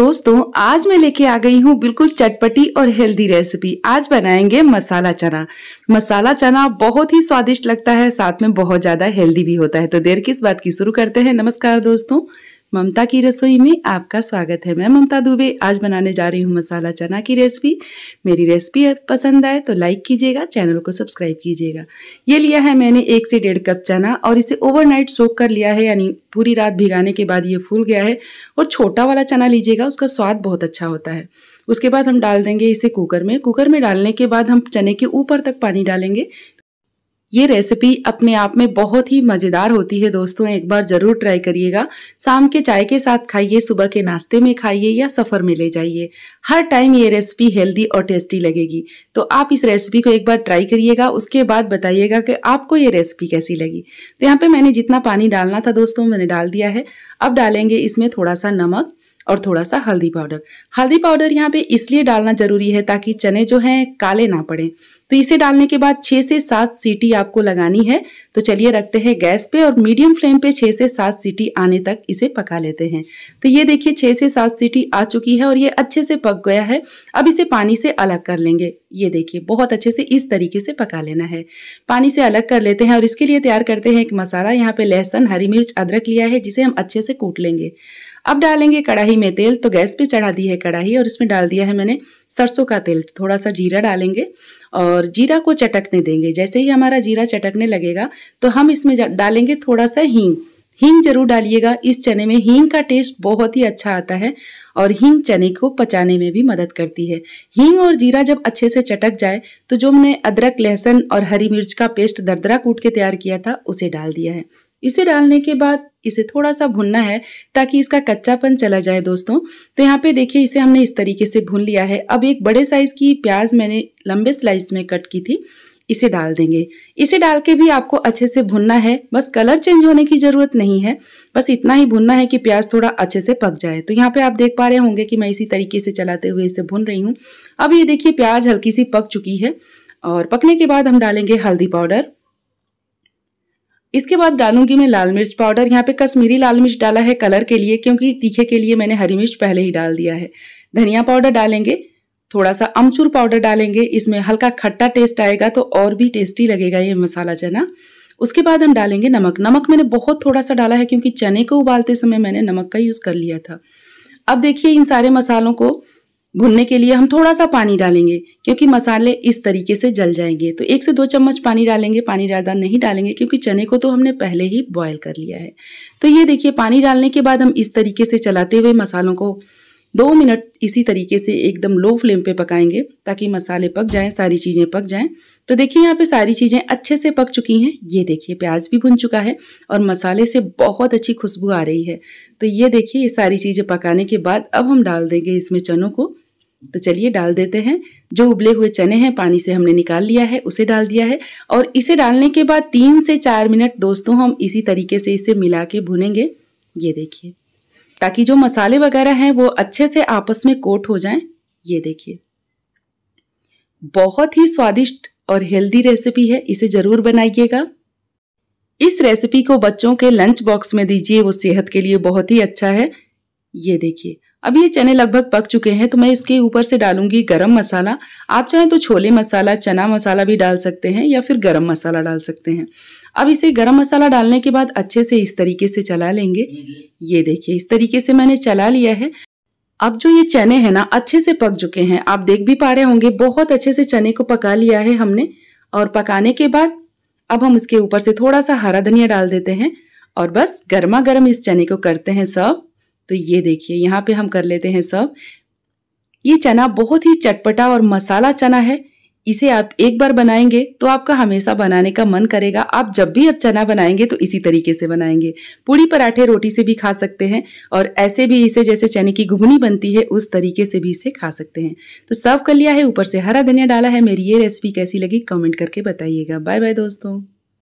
दोस्तों आज मैं लेके आ गई हूँ बिल्कुल चटपटी और हेल्दी रेसिपी आज बनाएंगे मसाला चना मसाला चना बहुत ही स्वादिष्ट लगता है साथ में बहुत ज्यादा हेल्दी भी होता है तो देर किस बात की शुरू करते हैं नमस्कार दोस्तों ममता की रसोई में आपका स्वागत है मैं ममता दुबे आज बनाने जा रही हूँ मसाला चना की रेसिपी मेरी रेसिपी पसंद आए तो लाइक कीजिएगा चैनल को सब्सक्राइब कीजिएगा ये लिया है मैंने एक से डेढ़ कप चना और इसे ओवरनाइट सोख कर लिया है यानी पूरी रात भिगाने के बाद ये फूल गया है और छोटा वाला चना लीजिएगा उसका स्वाद बहुत अच्छा होता है उसके बाद हम डाल देंगे इसे कुकर में कुकर में डालने के बाद हम चने के ऊपर तक पानी डालेंगे ये रेसिपी अपने आप में बहुत ही मज़ेदार होती है दोस्तों एक बार ज़रूर ट्राई करिएगा शाम के चाय के साथ खाइए सुबह के नाश्ते में खाइए या सफ़र में ले जाइए हर टाइम ये रेसिपी हेल्दी और टेस्टी लगेगी तो आप इस रेसिपी को एक बार ट्राई करिएगा उसके बाद बताइएगा कि आपको ये रेसिपी कैसी लगी तो यहाँ पर मैंने जितना पानी डालना था दोस्तों मैंने डाल दिया है अब डालेंगे इसमें थोड़ा सा नमक और थोड़ा सा हल्दी पाउडर हल्दी पाउडर यहाँ पे इसलिए डालना जरूरी है ताकि चने जो हैं काले ना पड़े तो इसे डालने के बाद छः से सात सीटी आपको लगानी है तो चलिए रखते हैं गैस पे और मीडियम फ्लेम पे छः से सात सीटी आने तक इसे पका लेते हैं तो ये देखिए छः से सात सीटी आ चुकी है और ये अच्छे से पक गया है अब इसे पानी से अलग कर लेंगे ये देखिए बहुत अच्छे से इस तरीके से पका लेना है पानी से अलग कर लेते हैं और इसके लिए तैयार करते हैं एक मसाला यहाँ पे लहसन हरी मिर्च अदरक लिया है जिसे हम अच्छे से कूट लेंगे अब डालेंगे कढ़ाई में तेल तो गैस पे चढ़ा दी है कढ़ाई और इसमें डाल दिया है मैंने सरसों का तेल थोड़ा सा जीरा डालेंगे और जीरा को चटकने देंगे जैसे ही हमारा जीरा चटकने लगेगा तो हम इसमें डालेंगे थोड़ा सा हींग हींग जरूर डालिएगा इस चने में हींग का टेस्ट बहुत ही अच्छा आता है और हींग चने को पचाने में भी मदद करती है हींग और जीरा जब अच्छे से चटक जाए तो जो हमने अदरक लहसुन और हरी मिर्च का पेस्ट दरदरा कूट के तैयार किया था उसे डाल दिया है इसे डालने के बाद इसे थोड़ा सा भुनना है ताकि इसका कच्चापन चला जाए दोस्तों तो यहाँ पे देखिए इसे हमने इस तरीके से भुन लिया है अब एक बड़े साइज की प्याज मैंने लंबे स्लाइस में कट की थी इसे डाल देंगे इसे डाल के भी आपको अच्छे से भुनना है बस कलर चेंज होने की ज़रूरत नहीं है बस इतना ही भुनना है कि प्याज थोड़ा अच्छे से पक जाए तो यहाँ पे आप देख पा रहे होंगे कि मैं इसी तरीके से चलाते हुए इसे भुन रही हूँ अब ये देखिए प्याज हल्की सी पक चुकी है और पकने के बाद हम डालेंगे हल्दी पाउडर इसके बाद डालूंगी मैं लाल मिर्च पाउडर यहाँ पे कश्मीरी लाल मिर्च डाला है कलर के लिए क्योंकि तीखे के लिए मैंने हरी मिर्च पहले ही डाल दिया है धनिया पाउडर डालेंगे थोड़ा सा अमचूर पाउडर डालेंगे इसमें हल्का खट्टा टेस्ट आएगा तो और भी टेस्टी लगेगा ये मसाला चना उसके बाद हम डालेंगे नमक नमक मैंने बहुत थोड़ा सा डाला है क्योंकि चने को उबालते समय मैंने नमक का यूज़ कर लिया था अब देखिए इन सारे मसालों को भुनने के लिए हम थोड़ा सा पानी डालेंगे क्योंकि मसाले इस तरीके से जल जाएंगे तो एक से दो चम्मच पानी डालेंगे पानी ज़्यादा नहीं डालेंगे क्योंकि चने को तो हमने पहले ही बॉयल कर लिया है तो ये देखिए पानी डालने के बाद हम इस तरीके से चलाते हुए मसालों को दो मिनट इसी तरीके से एकदम लो फ्लेम पे पकाएंगे ताकि मसाले पक जाएं सारी चीज़ें पक जाएं तो देखिए यहाँ पे सारी चीज़ें अच्छे से पक चुकी हैं ये देखिए प्याज भी भुन चुका है और मसाले से बहुत अच्छी खुशबू आ रही है तो ये देखिए ये सारी चीज़ें पकाने के बाद अब हम डाल देंगे इसमें चनों को तो चलिए डाल देते हैं जो उबले हुए चने हैं पानी से हमने निकाल लिया है उसे डाल दिया है और इसे डालने के बाद तीन से चार मिनट दोस्तों हम इसी तरीके से इसे मिला के भुनेंगे ये देखिए ताकि जो मसाले वगैरह हैं वो अच्छे से आपस में कोट हो जाएं ये देखिए बहुत ही स्वादिष्ट और हेल्दी रेसिपी है इसे ज़रूर बनाइएगा इस रेसिपी को बच्चों के लंच बॉक्स में दीजिए वो सेहत के लिए बहुत ही अच्छा है ये देखिए अब ये चने लगभग पक चुके हैं तो मैं इसके ऊपर से डालूंगी गरम मसाला आप चाहें तो छोले मसाला चना मसाला भी डाल सकते हैं या फिर गरम मसाला डाल सकते हैं अब इसे गरम मसाला डालने के बाद अच्छे से इस तरीके से चला लेंगे ये देखिए इस तरीके से मैंने चला लिया है अब जो ये चने हैं ना अच्छे से पक चुके हैं आप देख भी पा रहे होंगे बहुत अच्छे से चने को पका लिया है हमने और पकाने के बाद अब हम इसके ऊपर से थोड़ा सा हरा धनिया डाल देते हैं और बस गर्मा गर्म इस चने को करते हैं सर्व तो ये देखिए यहाँ पे हम कर लेते हैं सब ये चना बहुत ही चटपटा और मसाला चना है इसे आप एक बार बनाएंगे तो आपका हमेशा बनाने का मन करेगा आप जब भी अब चना बनाएंगे तो इसी तरीके से बनाएंगे पूड़ी पराठे रोटी से भी खा सकते हैं और ऐसे भी इसे जैसे चने की घुगनी बनती है उस तरीके से भी इसे खा सकते हैं तो सर्व कर लिया है ऊपर से हरा धनिया डाला है मेरी ये रेसिपी कैसी लगी कमेंट करके बताइएगा बाय बाय दोस्तों